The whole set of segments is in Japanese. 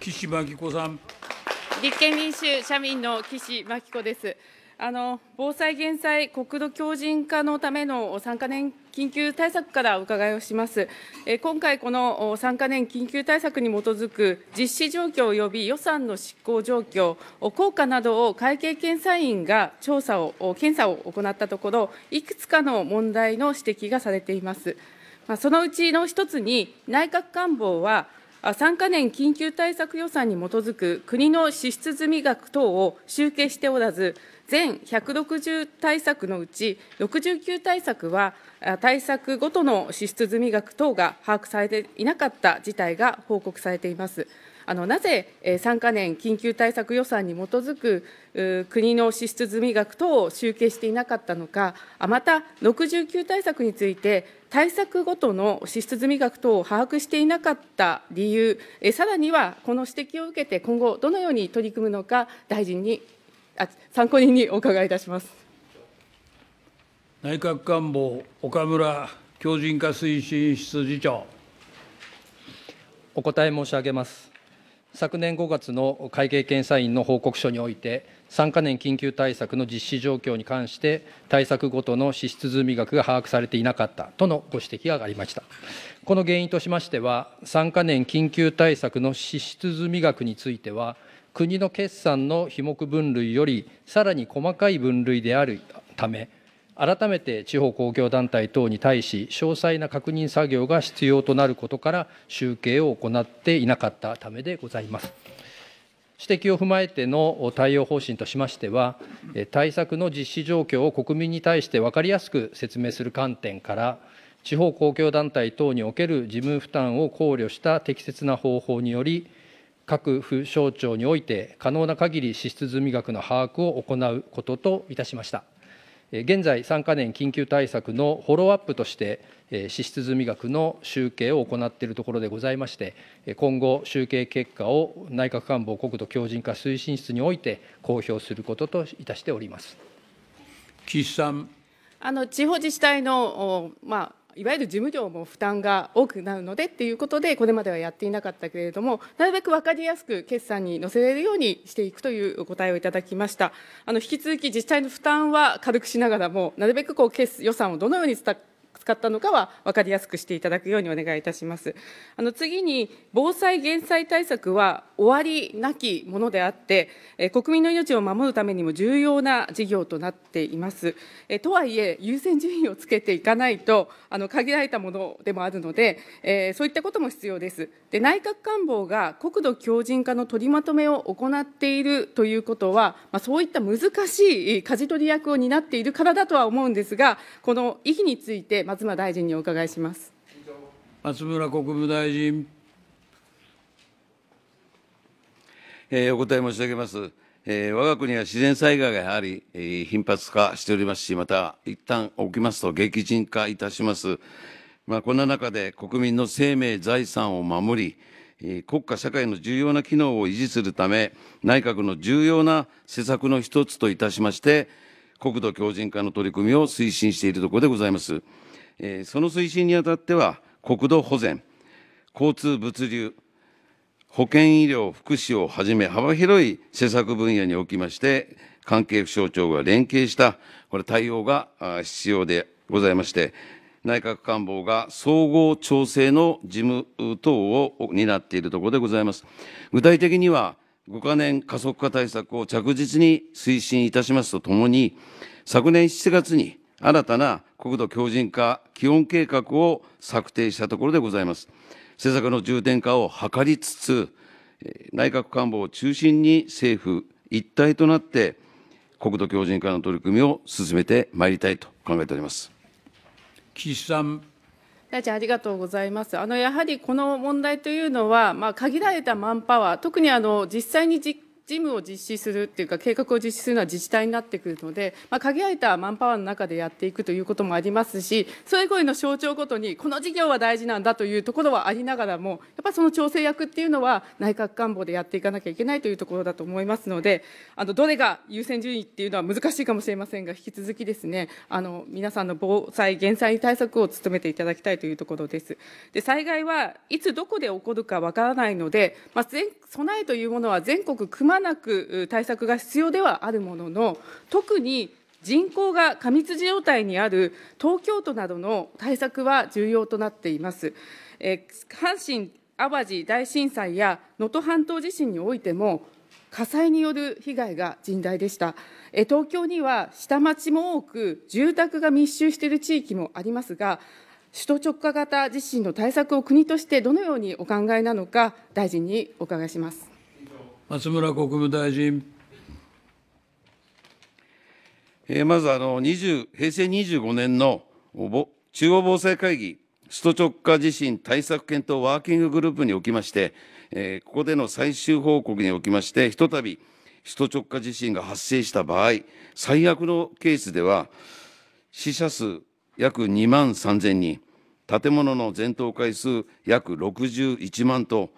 岸真紀子さん立憲民主社民の岸真紀子ですあの防災・減災、国土強靭化のための3か年緊急対策からお伺いをします。え今回、この3か年緊急対策に基づく実施状況及び予算の執行状況、効果などを会計検査院が調査を検査を行ったところ、いくつかの問題の指摘がされています。まそのうちの一つに、内閣官房は、3か年緊急対策予算に基づく国の支出済み額等を集計しておらず、全160対策のうち、69対策は、対策ごとの支出済み額等が把握されていなかった事態が報告されています。あのなぜ3か年緊急対策予算に基づく国の支出済み額等を集計していなかったのか、また69対策について、対策ごとの支出済み額等を把握していなかった理由、さらにはこの指摘を受けて、今後、どのように取り組むのか、大臣にあ参考人にお伺いいたします内閣官房、岡村強靭化推進室次長。お答え申し上げます。昨年5月の会計検査院の報告書において、3か年緊急対策の実施状況に関して、対策ごとの支出済み額が把握されていなかったとのご指摘がありました。この原因としましては、3か年緊急対策の支出済み額については、国の決算の費目分類よりさらに細かい分類であるため改めて地方公共団体等に対し詳細な確認作業が必要となることから集計を行っていなかったためでございます。指摘を踏まえての対応方針としましては、対策の実施状況を国民に対して分かりやすく説明する観点から、地方公共団体等における事務負担を考慮した適切な方法により、各府省庁において可能な限り支出済み額の把握を行うことといたしました現在3か年緊急対策のフォローアップとして支出済み額の集計を行っているところでございまして今後集計結果を内閣官房国土強靭化推進室において公表することといたしております岸さんあの地方自治体の、まあ、いわゆる事務量も負担が多くなるのでっていうことでこれまではやっていなかったけれどもなるべく分かりやすく決算に載せれるようにしていくというお答えをいただきましたあの引き続き自治体の負担は軽くしながらもなるべくこう決予算をどのように使って使ったのかは分かりやすくしていただくようにお願いいたします。あの次に、防災・減災対策は終わりなきものであって、え国民の命を守るためにも重要な事業となっています。えとはいえ、優先順位をつけていかないと、あの限られたものでもあるので、えそういったことも必要です。で内閣官房が国土強靭化の取りまとめを行っているということは、まあ、そういった難しい舵取り役を担っているからだとは思うんですが、この意義について、ま松村大臣にお伺いします。松村国務大臣。えー、お答え申し上げます。えー、我が国は自然災害がやはり、えー、頻発化しておりますし、また一旦起きますと激甚化いたします。まあ、こんな中で国民の生命、財産を守り、え国家社会の重要な機能を維持するため、内閣の重要な施策の一つといたしまして、国土強靭化の取り組みを推進しているところでございます。えその推進にあたっては、国土保全、交通物流、保健医療、福祉をはじめ幅広い施策分野におきまして、関係府省庁が連携した、これ対応が必要でございまして、内閣官房が総合調整の事務等を担っているところでございます。具体的には、5カ年加速化対策を着実に推進いたしますとともに、昨年7月に新たな国土強靭化基本計画を策定したところでございます。政策の重点化を図りつつ、内閣官房を中心に政府一体となって、国土強靭化の取り組みを進めてまいりたいと考えております。岸さん大臣ありがとうございます。あのやはりこの問題というのは、まあ、限られたマンパワー、特にあの実際に実事務を実施するっていうか計画を実施するのは自治体になってくるので、まあ、限られたマンパワーの中でやっていくということもありますしそれぞれの省庁ごとにこの事業は大事なんだというところはありながらもやっぱりその調整役っていうのは内閣官房でやっていかなきゃいけないというところだと思いますのであのどれが優先順位っていうのは難しいかもしれませんが引き続きですねあの皆さんの防災減災対策を努めていただきたいというところです。で災害はいつどこで起こるかわからないので、まあ、備えというものは全国熊まなく対策が必要ではあるものの、特に人口が過密状態にある東京都などの対策は重要となっています。え阪神・淡路大震災や能登半島地震においても、火災による被害が甚大でした。え東京には下町も多く、住宅が密集している地域もありますが、首都直下型地震の対策を国としてどのようにお考えなのか、大臣にお伺いします。松村国務大臣。まずあの20平成25年の中央防災会議、首都直下地震対策検討ワーキンググループにおきまして、えここでの最終報告におきまして、ひとたび首都直下地震が発生した場合、最悪のケースでは、死者数約2万3000人、建物の全倒回数約61万と、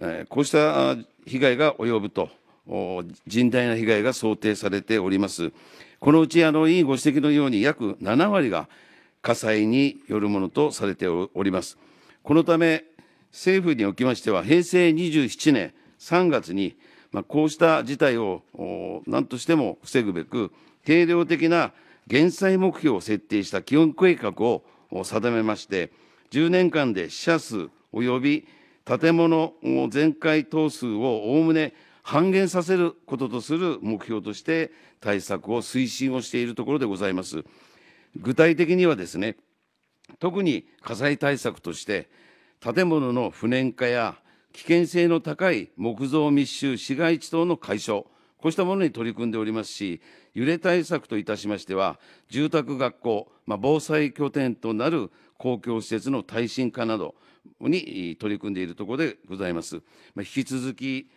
えこうした被害が及ぶと、甚大な被害が想定されております。このうち、あの、委員ご指摘のように、約7割が火災によるものとされております。このため、政府におきましては、平成27年3月に、まあ、こうした事態を何としても防ぐべく、定量的な減災目標を設定した基本計画を定めまして、10年間で死者数及び建物全壊等数をおおむね半減させることとする目標として対策を推進をしているところでございます。具体的にはですね、特に火災対策として建物の不燃化や危険性の高い木造密集市街地等の解消こうしたものに取り組んでおりますし揺れ対策といたしましては住宅学校、まあ、防災拠点となる公共施設の耐震化などに取り組んでいるところでございます。まあ、引き続き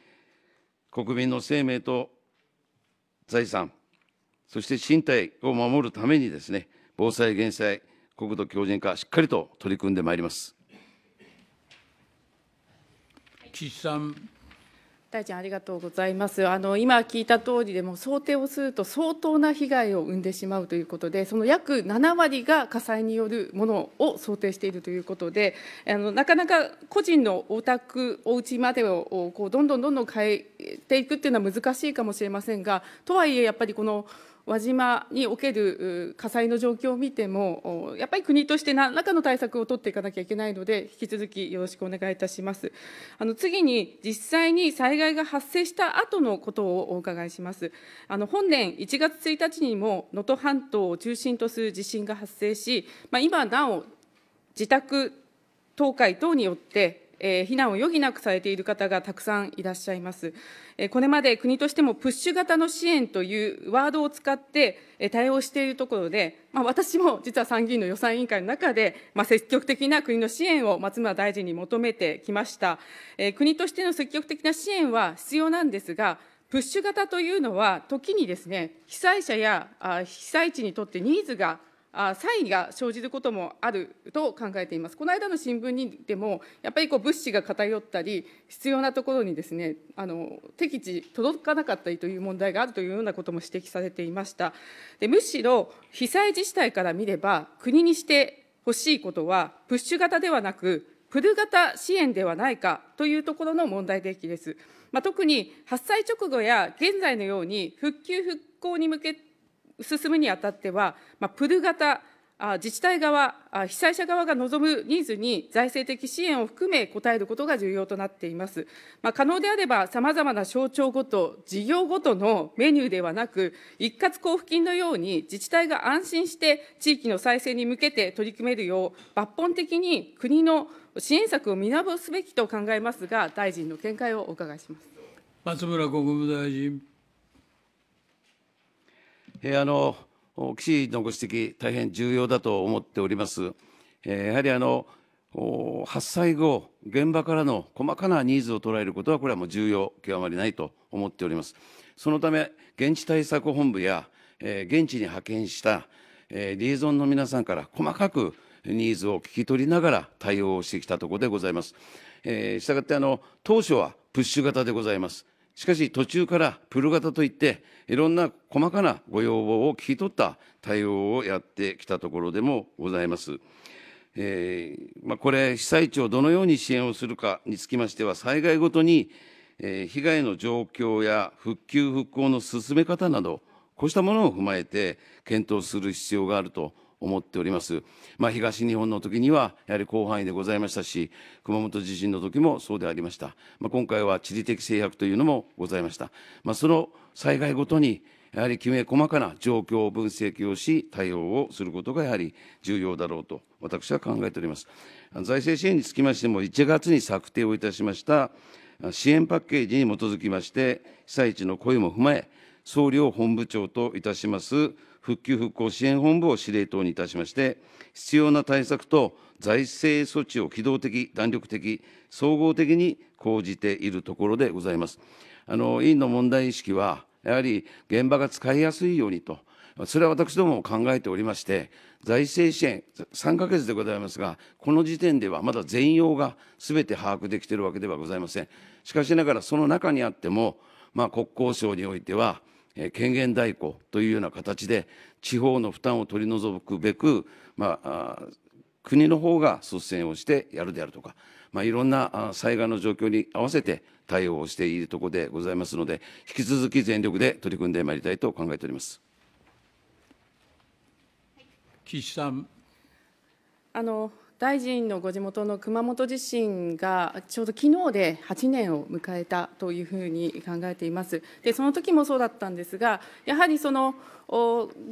国民の生命と財産、そして身体を守るためにですね、防災・減災、国土強靭化、しっかりと取り組んでまいります。岸さん大臣ありがとうございます。あの今聞いた通りでも想定をすると相当な被害を生んでしまうということで、その約7割が火災によるものを想定しているということで、あのなかなか個人のお宅お家までをこうどんどんどんどん変えていくっていうのは難しいかもしれませんが、とはいえやっぱりこの輪島における火災の状況を見ても、やっぱり国として何らかの対策を取っていかなきゃいけないので、引き続きよろしくお願いいたします。あの次に、実際に災害が発生した後のことをお伺いします。あの本年1月1日にも、能登半島を中心とする地震が発生し、まあ、今なお、自宅倒壊等によって、えー、避難を余儀なくされている方がたくさんいらっしゃいます。えー、これまで国としてもプッシュ型の支援というワードを使って、えー、対応しているところで、まあ、私も実は参議院の予算委員会の中で、まあ、積極的な国の支援を松村大臣に求めてきました。えー、国としての積極的な支援は必要なんですが、プッシュ型というのは、時にですね、被災者やあ被災地にとってニーズが差異が生じることもあると考えています。この間の新聞にでも、やっぱりこう物資が偏ったり、必要なところにですね、あの適地届かなかったりという問題があるというようなことも指摘されていました。でむしろ被災自治体から見れば、国にしてほしいことは、プッシュ型ではなく、プル型支援ではないかというところの問題提起です。まあ、特に発災直後や現在のように復旧復興に向けて進むにあたっては、まあ、プル型、自治体側、被災者側が望むニーズに財政的支援を含め応えることが重要となっています。まあ、可能であれば、さまざまな省庁ごと、事業ごとのメニューではなく、一括交付金のように自治体が安心して地域の再生に向けて取り組めるよう、抜本的に国の支援策を見直すべきと考えますが、大臣の見解をお伺いします。松村国務大臣。えー、あの岸のご指摘、大変重要だと思っております。えー、やはりあの発災後、現場からの細かなニーズを捉えることは、これはもう重要、極まりないと思っております。そのため、現地対策本部や、えー、現地に派遣した、えー、リエゾンの皆さんから細かくニーズを聞き取りながら対応してきたところでございます。えー、したがってあの当初はプッシュ型でございます。しかし途中からプル型といっていろんな細かなご要望を聞き取った対応をやってきたところでもございます。えーまあ、これ被災地をどのように支援をするかにつきましては災害ごとに、えー、被害の状況や復旧復興の進め方などこうしたものを踏まえて検討する必要があると思っております。まあ、東日本の時にはやはり広範囲でございましたし、熊本地震の時もそうでありました。まあ、今回は地理的制約というのもございました。まあ、その災害ごとにやはりきめ細かな状況を分析をし、対応をすることがやはり重要だろうと、私は考えております。財政支援につきましても、1月に策定をいたしました支援パッケージに基づきまして、被災地の声も踏まえ、総理を本部長といたします復旧・復興支援本部を司令塔にいたしまして、必要な対策と財政措置を機動的、弾力的、総合的に講じているところでございます。あの委員の問題意識は、やはり現場が使いやすいようにと、それは私どもも考えておりまして、財政支援、3か月でございますが、この時点ではまだ全容がすべて把握できているわけではございません。しかしながら、その中にあっても、まあ、国交省においては、権限代行というような形で地方の負担を取り除くべく、まあ、国の方が率先をしてやるであるとか、まあ、いろんな災害の状況に合わせて対応をしているところでございますので引き続き全力で取り組んでまいりたいと考えております。岸さんあの大臣のご地元の熊本地震がちょうど昨日で8年を迎えたというふうに考えています。で、その時もそうだったんですが、やはりその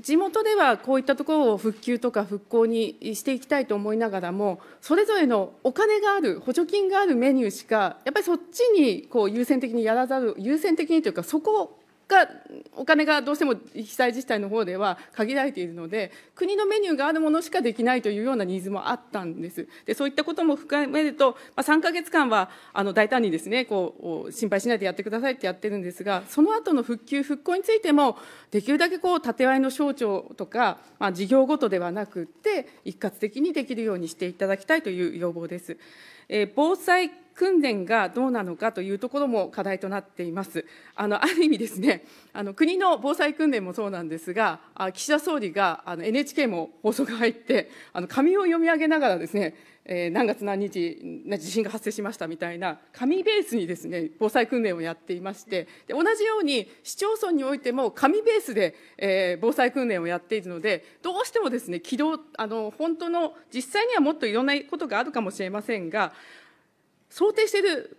地元ではこういったところを復旧とか復興にしていきたいと思いながらも、それぞれのお金がある、補助金があるメニューしか、やっぱりそっちにこう優先的にやらざる、優先的にというか、そこをがお金がどうしても被災自治体の方では限られているので国のメニューがあるものしかできないというようなニーズもあったんですでそういったことも含めると、まあ、3か月間はあの大胆にですねこう心配しないでやってくださいってやってるんですがその後の復旧復興についてもできるだけこう縦割りの省庁とか、まあ、事業ごとではなくて一括的にできるようにしていただきたいという要望です。防災訓練がどうなのかというところも課題となっています。あのある意味ですね、あの国の防災訓練もそうなんですが、あ岸田総理があの NHK も放送が入って、あの紙を読み上げながらですね、えー、何月何日地震が発生しましたみたいな紙ベースにですね防災訓練をやっていましてで同じように市町村においても紙ベースで、えー、防災訓練をやっているのでどうしてもですね軌道あの本当の実際にはもっといろんなことがあるかもしれませんが想定している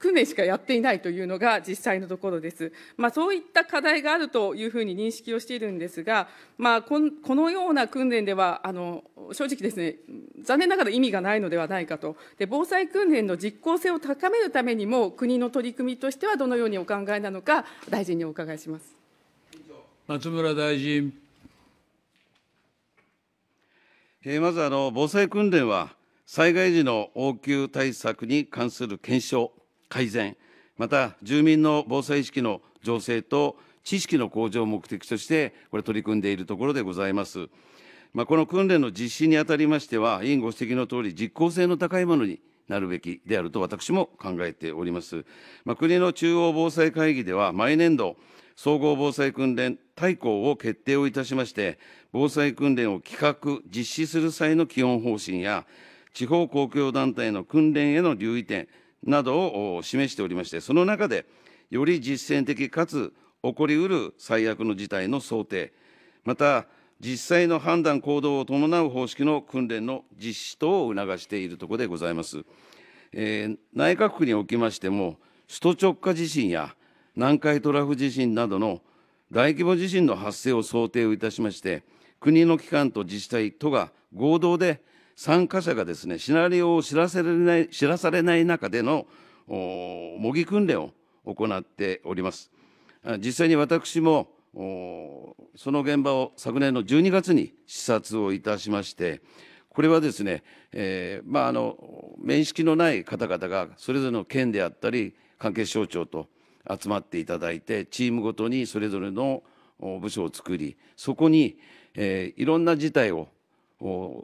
訓練しかやっていないというのが実際のところです。まあ、そういった課題があるというふうに認識をしているんですが、まあ、このような訓練ではあの、正直ですね、残念ながら意味がないのではないかと。で、防災訓練の実効性を高めるためにも、国の取り組みとしてはどのようにお考えなのか、大臣にお伺いします。松村大臣。えー、まずあの、防災訓練は、災害時の応急対策に関する検証、改善、また住民の防災意識の醸成と知識の向上を目的として、これ、取り組んでいるところでございます。まあ、この訓練の実施にあたりましては、委員ご指摘のとおり、実効性の高いものになるべきであると私も考えております。まあ、国の中央防災会議では、毎年度、総合防災訓練大綱を決定をいたしまして、防災訓練を企画、実施する際の基本方針や、地方公共団体の訓練への留意点、などを示しておりましてその中でより実践的かつ起こりうる最悪の事態の想定また実際の判断行動を伴う方式の訓練の実施等を促しているところでございます、えー、内閣府におきましても首都直下地震や南海トラフ地震などの大規模地震の発生を想定をいたしまして国の機関と自治体とが合同で参加者がですねシナリオを知らせれない知らされない中での模擬訓練を行っております実際に私もその現場を昨年の12月に視察をいたしましてこれはですね、えー、まああの面識のない方々がそれぞれの県であったり関係省庁と集まっていただいてチームごとにそれぞれの部署を作りそこに、えー、いろんな事態を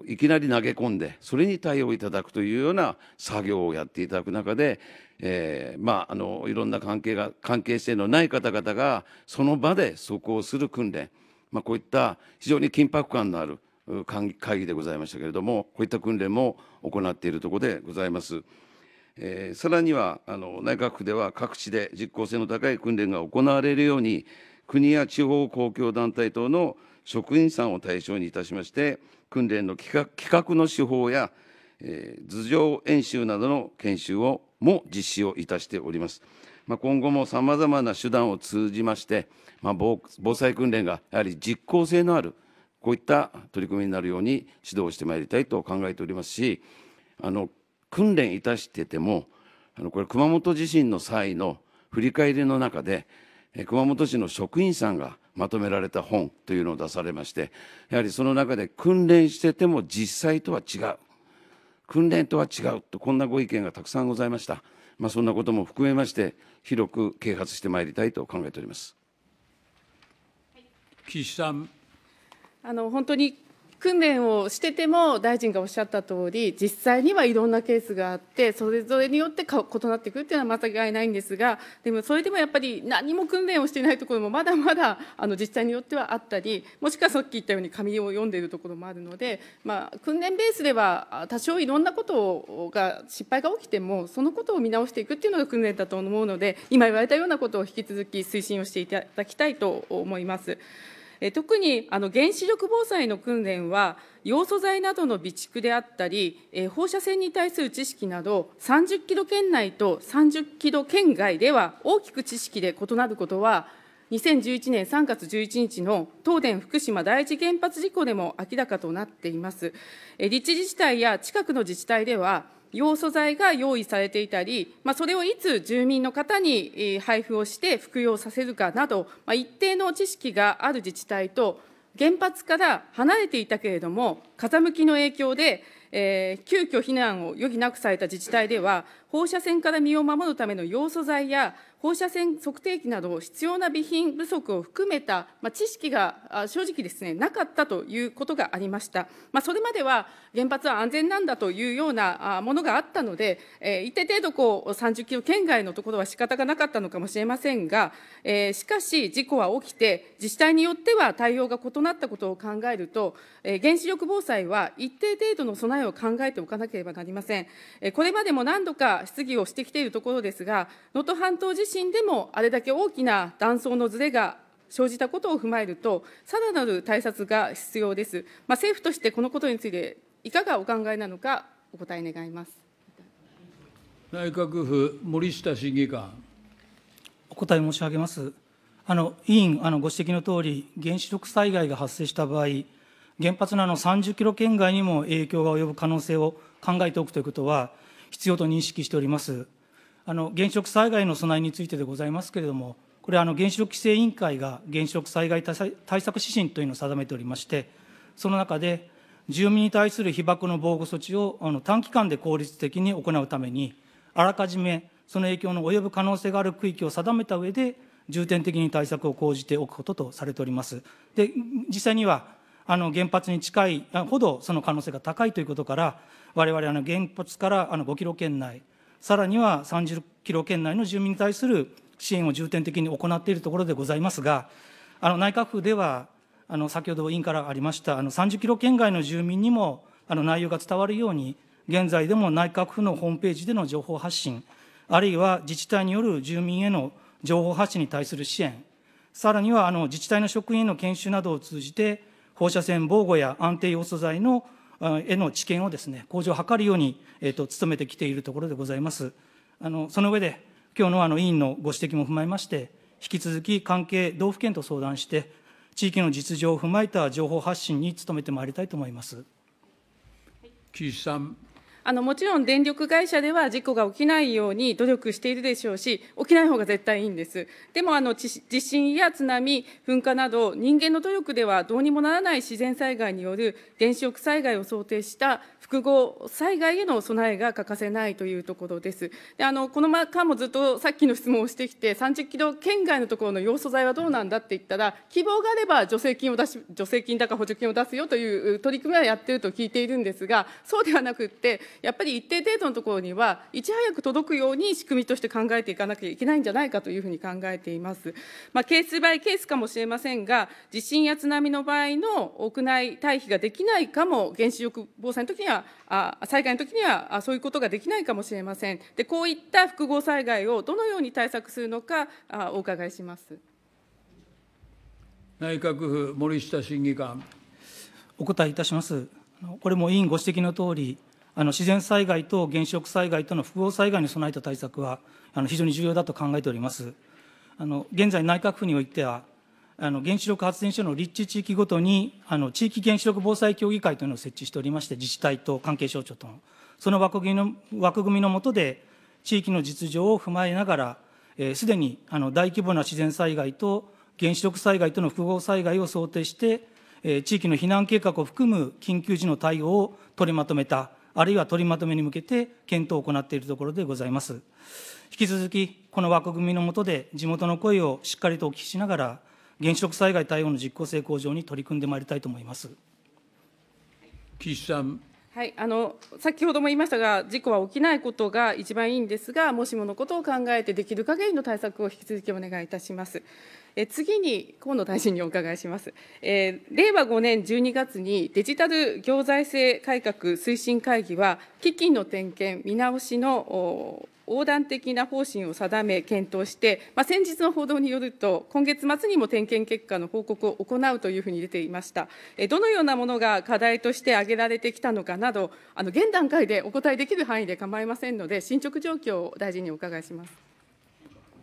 いきなり投げ込んでそれに対応いただくというような作業をやっていただく中で、えー、まああのいろんな関係が関係性のない方々がその場で即応する訓練、まあ、こういった非常に緊迫感のある会議でございましたけれどもこういった訓練も行っているところでございます。えー、さらにはあの内閣府では各地で実効性の高い訓練が行われるように国や地方公共団体等の職員さんを対象にいたしまして訓練の企画の手法や、えー、頭上演習などの研修をも実施をいたしております。まあ、今後もさまざまな手段を通じまして、まあ、防災訓練がやはり実効性のあるこういった取り組みになるように指導してまいりたいと考えておりますしあの訓練いたしててもあのこれ熊本地震の際の振り返りの中で熊本市の職員さんがまとめられた本というのを出されましてやはりその中で訓練してても実際とは違う訓練とは違うとこんなご意見がたくさんございました、まあ、そんなことも含めまして広く啓発してまいりたいと考えております岸さんあの本当に訓練をしてても大臣がおっしゃった通り実際にはいろんなケースがあってそれぞれによって異なってくるっていうのは間違いないんですがでもそれでもやっぱり何も訓練をしていないところもまだまだあの自治体によってはあったりもしくはさっき言ったように紙を読んでいるところもあるので、まあ、訓練ベースでは多少いろんなことが失敗が起きてもそのことを見直していくっていうのが訓練だと思うので今言われたようなことを引き続き推進をしていただきたいと思います。特にあの原子力防災の訓練は、要素材などの備蓄であったり、放射線に対する知識など、30キロ圏内と30キロ圏外では大きく知識で異なることは、2011年3月11日の東電福島第一原発事故でも明らかとなっています。立地自治体や近くの自治体では、要素材が用意されていたり、まあ、それをいつ住民の方に配布をして服用させるかなど、まあ、一定の知識がある自治体と、原発から離れていたけれども、風向きの影響で、えー、急遽避難を余儀なくされた自治体では、放射線から身を守るための要素剤や、放射線測定器など、必要な備品不足を含めた、まあ、知識が正直ですね、なかったということがありました。まあ、それまでは原発は安全なんだというようなものがあったので、えー、一定程度こう30キロ圏外のところは仕方がなかったのかもしれませんが、えー、しかし事故は起きて、自治体によっては対応が異なったことを考えると、えー、原子力防災は一定程度の備えを考えておかなければなりません。えー、これまでも何度か質疑をしてきているところですが、能登半島地震でもあれだけ大きな断層のずれが生じたことを踏まえると、さらなる対策が必要です。まあ、政府としてこのことについて、いかがお考えなのか、お答え願います内閣府、森下審議官。お答え申し上げます。あの委員あのご指摘のとおり、原子力災害が発生した場合、原発のあの30キロ圏外にも影響が及ぶ可能性を考えておくということは、必要と認識しております。あの原子力災害の備えについてでございますけれども、これはあの原子力規制委員会が原子力災害対策指針というのを定めておりまして、その中で、住民に対する被爆の防護措置をあの短期間で効率的に行うために、あらかじめその影響の及ぶ可能性がある区域を定めた上で、重点的に対策を講じておくこととされております。で、実際にはあの原発に近いほどその可能性が高いということから、我々われ原発からあの5キロ圏内、さらには30キロ圏内の住民に対する支援を重点的に行っているところでございますが、あの内閣府では、あの先ほど委員からありましたあの30キロ圏外の住民にもあの内容が伝わるように、現在でも内閣府のホームページでの情報発信、あるいは自治体による住民への情報発信に対する支援、さらにはあの自治体の職員への研修などを通じて、放射線防護や安定要素剤のへの知見をですね、向上を図るように、えっ、ー、と、努めてきているところでございます。あの、その上で、今日のあの委員のご指摘も踏まえまして、引き続き関係道府県と相談して、地域の実情を踏まえた情報発信に努めてまいりたいと思います。岸さん。あのもちろん電力会社では事故が起きないように努力しているでしょうし、起きない方が絶対いいんです。でもあの地震や津波、噴火など、人間の努力ではどうにもならない自然災害による原子力災害を想定した複合災害への備えが欠かせないというところです。であのこの間もずっとさっきの質問をしてきて、30キロ圏外のところの要素材はどうなんだって言ったら、希望があれば助成金を出し、助成金だか補助金を出すよという取り組みはやってると聞いているんですが、そうではなくって、やっぱり一定程度のところには、いち早く届くように仕組みとして考えていかなきゃいけないんじゃないかというふうに考えています。まあ、ケースバイケースかもしれませんが、地震や津波の場合の屋内退避ができないかも、原子力防災の時には、あ災害の時にはあ、そういうことができないかもしれません。で、こういった複合災害をどのように対策するのか、あお伺いします。内閣府森下審議官お答えいたしますこれも委員ご指摘の通りあの自然災害と原子力災害との複合災害に備えた対策は、あの非常に重要だと考えております。あの現在、内閣府においては、あの原子力発電所の立地地域ごとに、あの地域原子力防災協議会というのを設置しておりまして、自治体と関係省庁との、その枠組みの枠組みの下で、地域の実情を踏まえながら、す、えー、で、にあの大規模な自然災害と原子力災害との複合災害を想定して、え地域の避難計画を含む緊急時の対応を取りまとめたあるいは取りまとめに向けて検討を行っているところでございます。引き続き、この枠組みの下で地元の声をしっかりとお聞きしながら、原子力災害対応の実効性向上に取り組んでまいりたいと思います。岸さん。はい、あの先ほども言いましたが、事故は起きないことが一番いいんですが、もしものことを考えて、できる限りの対策を引き続きお願いいたします。え次に河野大臣にお伺いします、えー、令和5年12月にデジタル行財政改革推進会議は、基金の点検、見直しの横断的な方針を定め、検討して、まあ、先日の報道によると、今月末にも点検結果の報告を行うというふうに出ていました。どのようなものが課題として挙げられてきたのかなど、あの現段階でお答えできる範囲で構いませんので、進捗状況を大臣にお伺いします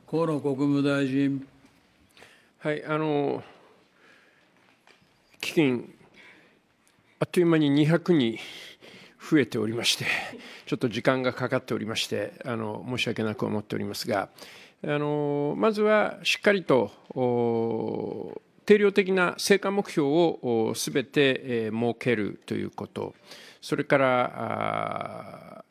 河野国務大臣。はいあの基金あっという間に200に増えておりましてちょっと時間がかかっておりましてあの申し訳なく思っておりますがあのまずはしっかりと定量的な成果目標をすべて設けるということそれから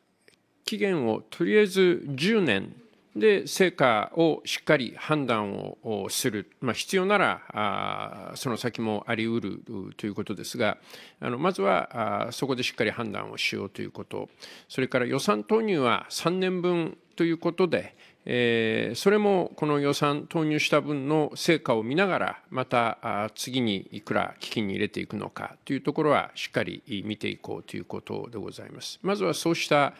期限をとりあえず10年で成果をしっかり判断をする、まあ、必要ならその先もありうるということですがあのまずはそこでしっかり判断をしようということそれから予算投入は3年分ということで、えー、それもこの予算投入した分の成果を見ながらまた次にいくら基金に入れていくのかというところはしっかり見ていこうということでございます。まずはそうした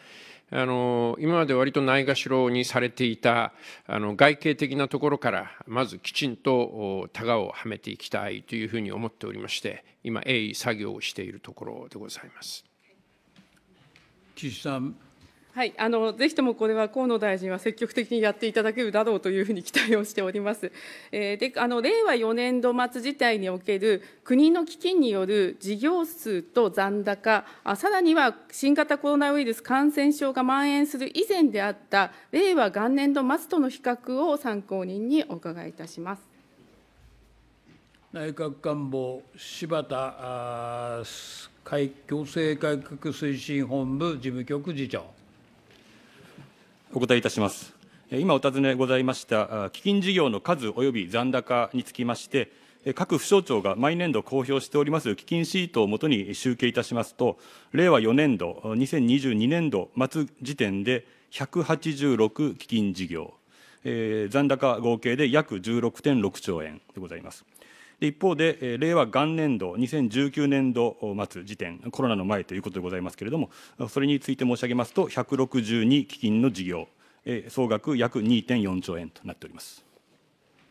あの今まで割とないがしろにされていたあの外形的なところからまずきちんとタガをはめていきたいというふうに思っておりまして今鋭意作業をしているところでございます。岸さんはい、あのぜひともこれは河野大臣は積極的にやっていただけるだろうというふうに期待をしております。えー、であの令和4年度末事態における国の基金による事業数と残高あ、さらには新型コロナウイルス感染症が蔓延する以前であった令和元年度末との比較を参考人にお伺いいたします。内閣官房柴田改強制改革推進本部事務局次長。お答えいたします。今お尋ねございました基金事業の数及び残高につきまして、各府省庁が毎年度公表しております基金シートをもとに集計いたしますと、令和4年度、2022年度末時点で186基金事業、残高合計で約16.6兆円でございます。で一方で令和元年度2019年度末時点コロナの前ということでございますけれどもそれについて申し上げますと162基金の事業総額約2.4兆円となっております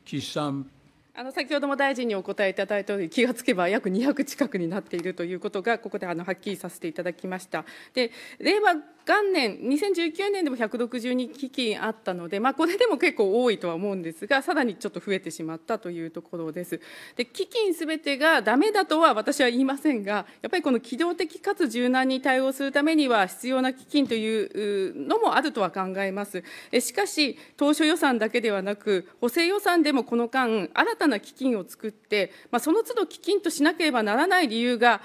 岸さんあの先ほども大臣にお答えいただいたように、気がつけば約200近くになっているということが、ここであのはっきりさせていただきました。で令和元年2019年でも162基金あったので、まあ、これでも結構多いとは思うんですがさらにちょっと増えてしまったというところですで基金すべてがダメだとは私は言いませんがやっぱりこの機動的かつ柔軟に対応するためには必要な基金というのもあるとは考えますしかし当初予算だけではなく補正予算でもこの間新たな基金を作って、まあ、その都度基金としなければならない理由が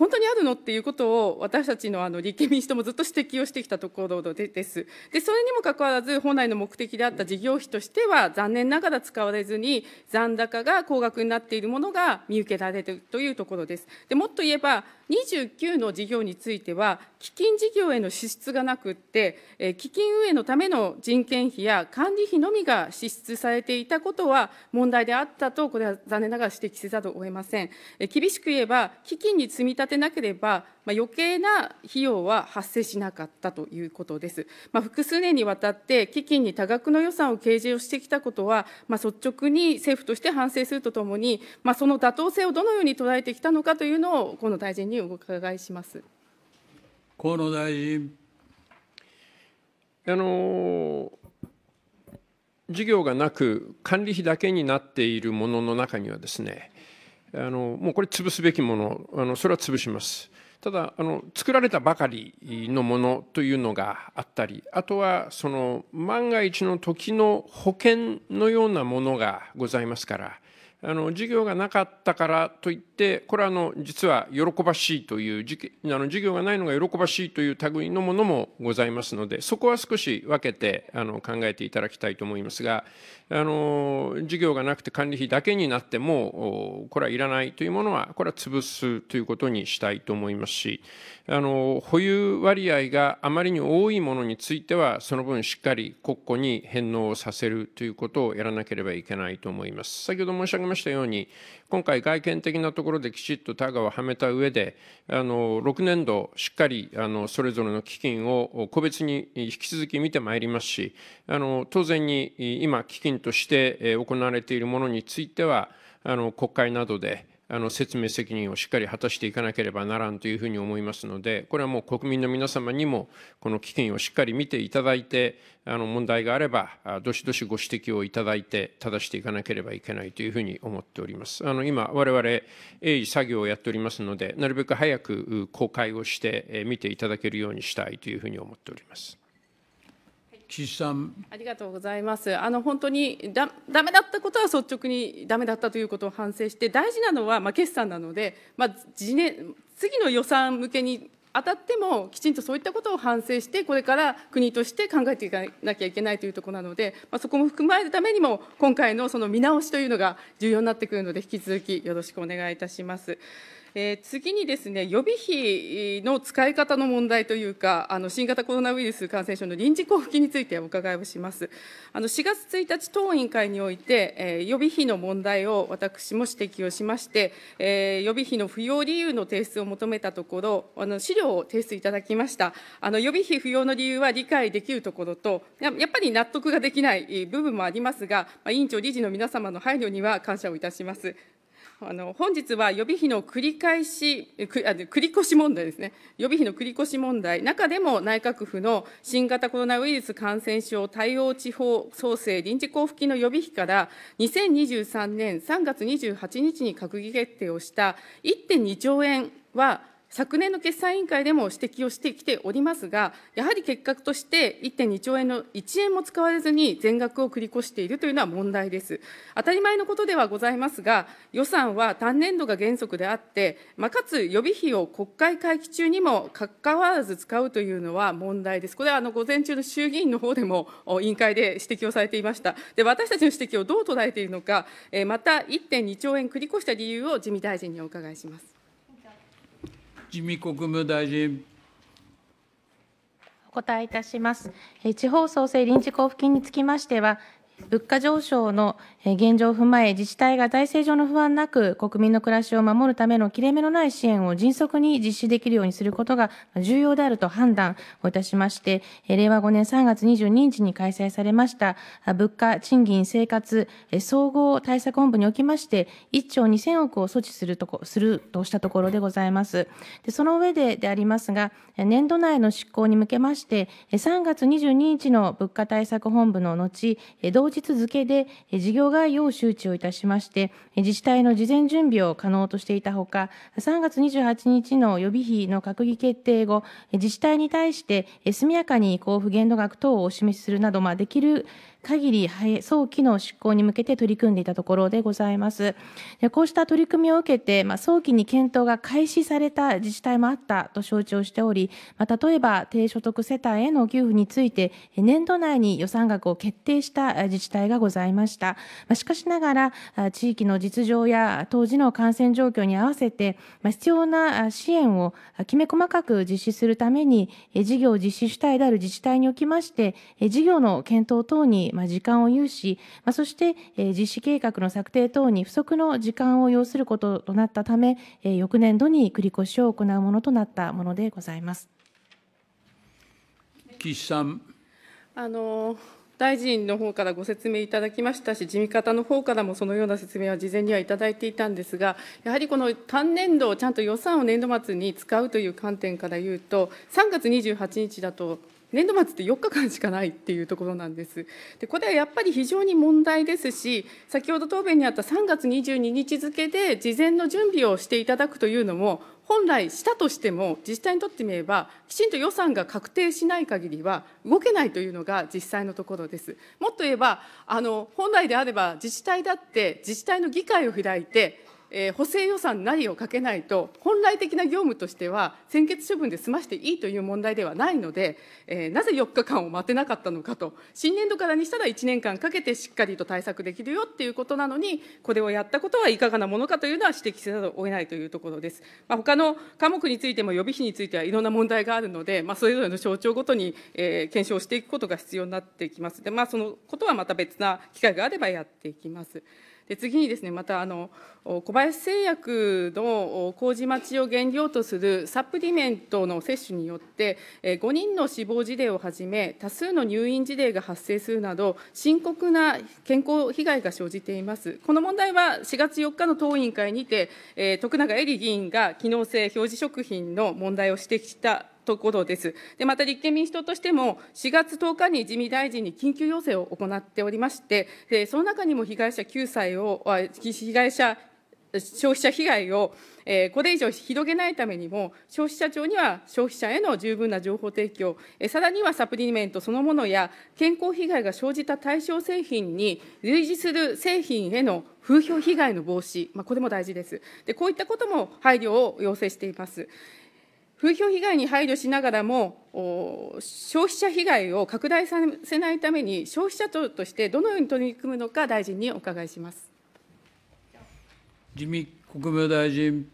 本当にあるのっていうことを私たちのあの立憲民主党もずっと指摘をしてきたところでです。で、それにもかかわらず、本来の目的であった事業費としては、残念ながら使われずに、残高が高額になっているものが見受けられるというところです。でもっと言えば、29の事業については、基金事業への支出がなくって、基金運営のための人件費や管理費のみが支出されていたことは問題であったと、これは残念ながら指摘せざるを得ません。厳しく言えば、基金に積み立てなければ、まあ、余計な費用は発生しなかったということです。まあ、複数年にわたって基金に多額の予算を掲示をしてきたことは、まあ、率直に政府として反省するとともに、まあ、その妥当性をどのように捉えてきたのかというのを、河野大臣にお伺いします河野大臣。あの事業がなく管理費だけになっているものの中にはですねあのもうこれ潰すべきものあのそれは潰しますただあの作られたばかりのものというのがあったりあとはその万が一の時の保険のようなものがございますからあの授業がなかったからといってこれはあの実は喜ばしいというあの授業がないのが喜ばしいという類のものもございますのでそこは少し分けてあの考えていただきたいと思いますがあの授業がなくて管理費だけになってもこれはいらないというものはこれは潰すということにしたいと思いますしあの保有割合があまりに多いものについてはその分しっかり国庫に返納させるということをやらなければいけないと思います。先ほど申し上げましたように今回外見的なところできちっとタガをはめた上であの6年度しっかりあのそれぞれの基金を個別に引き続き見てまいりますしあの当然に今基金として行われているものについてはあの国会などであの説明責任をしっかり果たしていかなければならんというふうに思いますので、これはもう国民の皆様にも、この基金をしっかり見ていただいて、あの問題があれば、どしどしご指摘をいただいて、正していかなければいけないというふうに思っております。あの今、我々、鋭意作業をやっておりますので、なるべく早く公開をして、見ていただけるようにしたいというふうに思っております。岸さん。ありがとうございます。あの本当にだめだったことは率直にだめだったということを反省して、大事なのはまあ決算なので、まあ次年次の予算向けに当たってもきちんとそういったことを反省して、これから国として考えていかなきゃいけないというところなので、まあ、そこも含まれるためにも、今回のその見直しというのが重要になってくるので、引き続きよろしくお願いいたします。えー、次にですね、予備費の使い方の問題というか、あの新型コロナウイルス感染症の臨時交付金についてお伺いをします。あの4月1日、党委員会において、えー、予備費の問題を私も指摘をしまして、えー、予備費の不要理由の提出を求めたところ、あの資料を提出いただきました。あの予備費不要の理由は理解できるところと、やっぱり納得ができない部分もありますが、まあ、委員長、理事の皆様の配慮には感謝をいたします。あの本日は予備費の繰り返し、繰り越し問題ですね、予備費の繰り越し問題、中でも内閣府の新型コロナウイルス感染症対応地方創生臨時交付金の予備費から、2023年3月28日に閣議決定をした1.2兆円は、昨年の決算委員会でも指摘をしてきておりますが、やはり結果として1.2兆円の1円も使われずに全額を繰り越しているというのは問題です。当たり前のことではございますが、予算は単年度が原則であって、まあ、かつ予備費を国会会期中にもかかわらず使うというのは問題です。これはあの午前中の衆議院の方でも委員会で指摘をされていました。で、私たちの指摘をどう捉えているのか、また1.2兆円繰り越した理由を自民大臣にお伺いします。自民国務大臣。お答えいたします。地方創生臨時交付金につきましては、物価上昇の現状を踏まえ、自治体が財政上の不安なく、国民の暮らしを守るための切れ目のない支援を迅速に実施できるようにすることが重要であると判断をいたしまして、令和5年3月22日に開催されました、物価、賃金、生活、総合対策本部におきまして、1兆2000億を措置するとこするとしたところでございます。でその上ででありますが、年度内の執行に向けまして、3月22日の物価対策本部の後、同当日付で事業概要を周知をいたしまして、自治体の事前準備を可能としていたほか、3月28日の予備費の閣議決定後、自治体に対して速やかに交付限度額等をお示しするなど、まできる限り早期の執行に向けて取り組んでいたところでございます。こうした取り組みを受けて、まあ、早期に検討が開始された自治体もあったと承知をしており、まあ、例えば低所得世帯への給付について、年度内に予算額を決定した自治体がございました。まあ、しかしながら、地域の実情や当時の感染状況に合わせて、ま必要な支援をきめ細かく実施するために、事業実施主体である自治体におきまして、事業の検討等にま時間を有し、まそして、え実施計画の策定等に不足の時間を要することとなったため、え翌年度に繰り越しを行うものとなったものでございます。岸さんあの大臣の方からご説明いただきましたし、事務方の方からもそのような説明は事前にはいただいていたんですが、やはりこの単年度、ちゃんと予算を年度末に使うという観点から言うと、3月28日だと、年度末って4日間しかないっていうところなんです。でこれはやっぱり非常に問題ですし先ほど答弁にあった3月22日付で事前の準備をしていただくというのも本来したとしても自治体にとってみればきちんと予算が確定しない限りは動けないというのが実際のところです。もっと言えばあの本来であれば自治体だって自治体の議会を開いて補正予算なりをかけないと、本来的な業務としては、専決処分で済ましていいという問題ではないので、なぜ4日間を待てなかったのかと、新年度からにしたら1年間かけてしっかりと対策できるよっていうことなのに、これをやったことはいかがなものかというのは指摘せざるを得ないというところです。まあ、他の科目についても予備費についてはいろんな問題があるので、まあ、それぞれの省庁ごとに、えー、検証していくことが必要になってきます。で、まあ、そのことはまた別な機会があればやっていきます。で次にですね、またあの小林製薬の麹町を原料とするサプリメントの接種によって、5人の死亡事例をはじめ、多数の入院事例が発生するなど、深刻な健康被害が生じています。この問題は4月4日の党委員会にて、徳永恵里議員が機能性表示食品の問題を指摘したところです。でまた立憲民主党としても、4月10日に自民大臣に緊急要請を行っておりまして、でその中にも被害者救済を、被害者消費者被害を、これ以上広げないためにも、消費者庁には消費者への十分な情報提供、さらにはサプリメントそのものや、健康被害が生じた対象製品に類似する製品への風評被害の防止、これも大事です。で、こういったことも配慮を要請しています。風評被害に配慮しながらも、消費者被害を拡大させないために、消費者庁としてどのように取り組むのか、大臣にお伺いします。自民国務大臣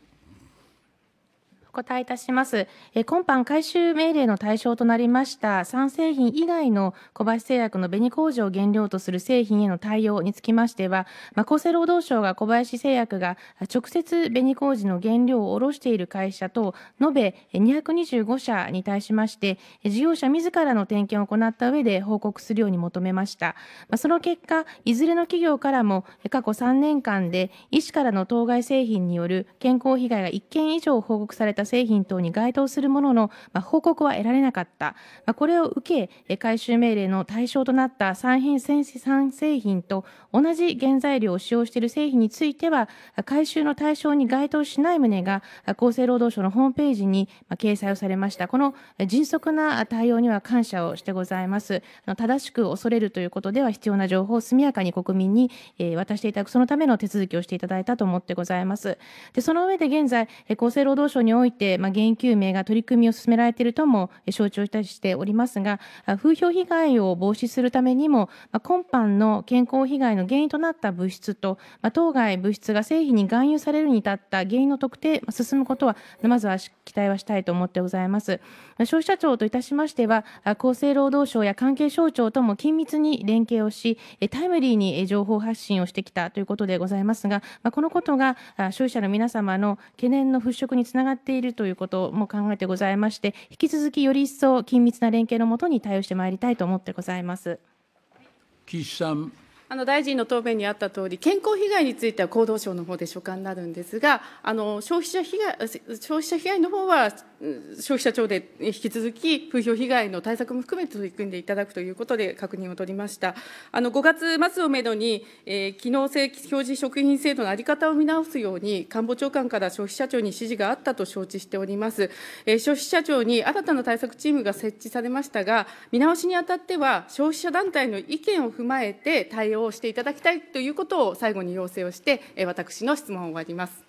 お答えいたします。え今般回収命令の対象となりました3製品以外の小林製薬の紅麹を原料とする製品への対応につきましては、まあ、厚生労働省が小林製薬が直接紅麹の原料を卸している会社と、延べ225社に対しまして事業者自らの点検を行った上で報告するように求めました。まあ、その結果いずれの企業からも過去3年間で医師からの当該製品による健康被害が1件以上報告された製品等に該当するものの、ま報告は得られなかった、まこれを受け回収命令の対象となった産品3製品と同じ原材料を使用している製品については回収の対象に該当しない旨が厚生労働省のホームページに掲載をされましたこの迅速な対応には感謝をしてございます正しく恐れるということでは必要な情報を速やかに国民に渡していただくそのための手続きをしていただいたと思ってございますでその上で現在厚生労働省においてて、まあ、原因究明が取り組みを進められているとも承知をいたしておりますが、風評被害を防止するためにも、まあ、今般の健康被害の原因となった物質と、まあ、当該物質が製品に含有されるに至った原因の特定、まあ、進むことは、まずは期待はしたいと思ってございます。消費者庁といたしましては、厚生労働省や関係省庁とも緊密に連携をし、タイムリーに情報発信をしてきたということでございますが、まあ、このことが消費者の皆様の懸念の払拭につながっているるということも考えてございまして、引き続きより一層緊密な連携のもとに対応してまいりたいと思ってございます。岸さんあの大臣の答弁にあったとおり、健康被害については厚労省の方で所管になるんですが、あの消費者被害消費者被害の方は、消費者庁で引き続き、風評被害の対策も含めて取り組んでいただくということで、確認を取りました。あの5月末をめどに、えー、機能性表示食品制度の在り方を見直すように、官房長官から消費者庁に指示があったと承知しております。えー、消費者庁に新たな対策チームが設置されましたが、見直しにあたっては、消費者団体の意見を踏まえて対応をしていただきたいということを最後に要請をして、私の質問を終わります。